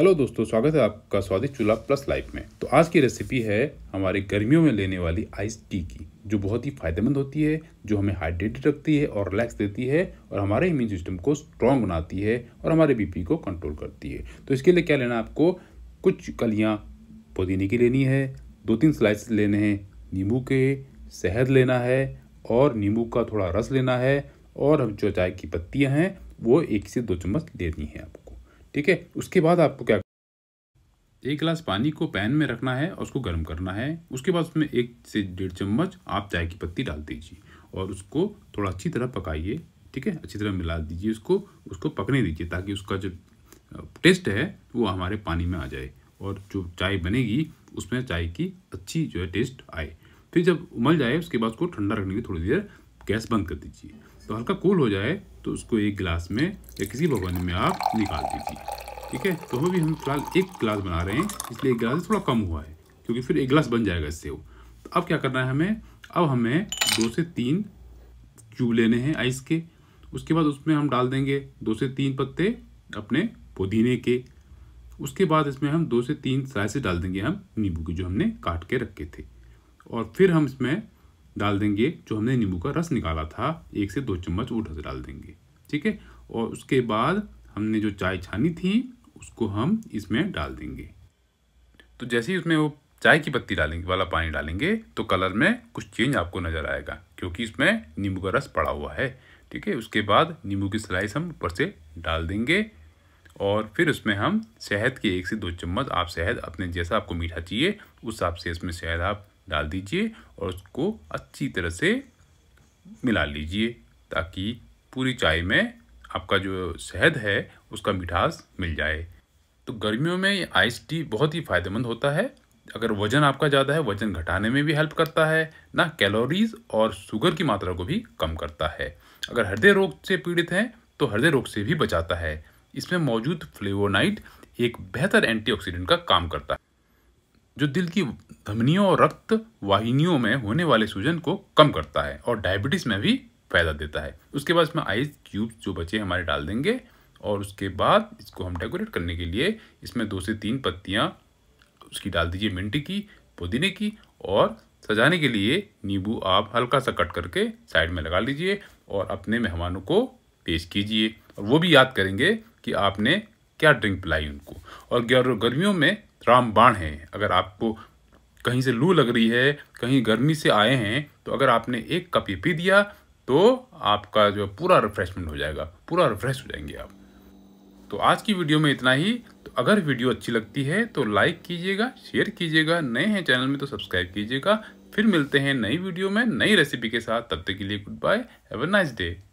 hello दोस्तों स्वागत है आपका स्वादिष्ट चूल्हा प्लस लाइफ में तो आज की रेसिपी है हमारे गर्मियों में लेने वाली आइस टी की जो बहुत ही फायदेमंद होती है जो हमें हाइड्रेटेड रखती है और रिलैक्स देती है और हमारे इम्यून सिस्टम को स्ट्रॉन्ग बनाती है और हमारे बीपी को कंट्रोल करती है तो इसके लिए क्या लेना आपको कुछ कलियाँ पुदीने की लेनी है दो तीन स्लाइस लेने हैं नींबू के शहद लेना है और नींबू का थोड़ा रस लेना है और जो चाय की पत्तियाँ हैं वो एक से दो चम्मच लेनी है आपको ठीक है उसके बाद आपको क्या एक गिलास पानी को पैन में रखना है और उसको गर्म करना है उसके बाद उसमें एक से डेढ़ चम्मच आप चाय की पत्ती डाल दीजिए और उसको थोड़ा अच्छी तरह पकाइए ठीक है अच्छी तरह मिला दीजिए उसको उसको पकने दीजिए ताकि उसका जो टेस्ट है वो हमारे पानी में आ जाए और जो चाय बनेगी उसमें चाय की अच्छी जो है टेस्ट आए फिर जब उमल जाए उसके बाद उसको ठंडा रखने की थोड़ी देर गैस बंद कर दीजिए तो हल्का कोल हो जाए तो उसको एक गिलास में या किसी भगवान में आप निकाल दीजिए ठीक है तो अभी हम फिलहाल एक गिलास बना रहे हैं इसलिए एक गिलास थोड़ा कम हुआ है क्योंकि फिर एक गिलास बन जाएगा इससे वो तो अब क्या करना है हमें अब हमें दो से तीन क्यूब लेने हैं आइस के उसके बाद उसमें हम डाल देंगे दो से तीन पत्ते अपने पुदीने के उसके बाद इसमें हम दो से तीन स्लाइसेस डाल देंगे हम नींबू के जो हमने काट के रखे थे और फिर हम इसमें डाल देंगे जो हमने नींबू का रस निकाला था एक से दो चम्मच वो से डाल देंगे ठीक है और उसके बाद हमने जो चाय छानी थी उसको हम इसमें डाल देंगे तो जैसे ही उसमें वो चाय की पत्ती डालेंगे वाला पानी डालेंगे तो कलर में कुछ चेंज आपको नज़र आएगा क्योंकि इसमें नींबू का रस पड़ा हुआ है ठीक है उसके बाद नींबू की स्लाइस हम ऊपर से डाल देंगे और फिर उसमें हम शहद के एक से दो चम्मच आप शहद अपने जैसा आपको मीठा चाहिए उस हिसाब से इसमें शहद आप डाल दीजिए और उसको अच्छी तरह से मिला लीजिए ताकि पूरी चाय में आपका जो शहद है उसका मिठास मिल जाए तो गर्मियों में आइस टी बहुत ही फ़ायदेमंद होता है अगर वज़न आपका ज़्यादा है वज़न घटाने में भी हेल्प करता है ना कैलोरीज और शुगर की मात्रा को भी कम करता है अगर हृदय रोग से पीड़ित हैं तो हृदय रोग से भी बचाता है इसमें मौजूद फ्लेवोनाइट एक बेहतर एंटीऑक्सीडेंट का काम करता है जो दिल की धमनियों और रक्त वाहिनियों में होने वाले सूजन को कम करता है और डायबिटीज़ में भी फायदा देता है उसके बाद इसमें आइस क्यूब्स जो बचे हमारे डाल देंगे और उसके बाद इसको हम डेकोरेट करने के लिए इसमें दो से तीन पत्तियाँ उसकी डाल दीजिए मिंटी की पुदीने की और सजाने के लिए नींबू आप हल्का सा कट करके साइड में लगा लीजिए और अपने मेहमानों को पेश कीजिए और वो भी याद करेंगे कि आपने क्या ड्रिंक पिलाई उनको और गर्मियों में रामबाण है अगर आपको कहीं से लू लग रही है कहीं गर्मी से आए हैं तो अगर आपने एक कप ये पी दिया तो आपका जो पूरा रिफ्रेशमेंट हो जाएगा पूरा रिफ्रेश हो जाएंगे आप तो आज की वीडियो में इतना ही तो अगर वीडियो अच्छी लगती है तो लाइक कीजिएगा शेयर कीजिएगा नए हैं चैनल में तो सब्सक्राइब कीजिएगा फिर मिलते हैं नई वीडियो में नई रेसिपी के साथ तब तक के लिए good bye have a nice day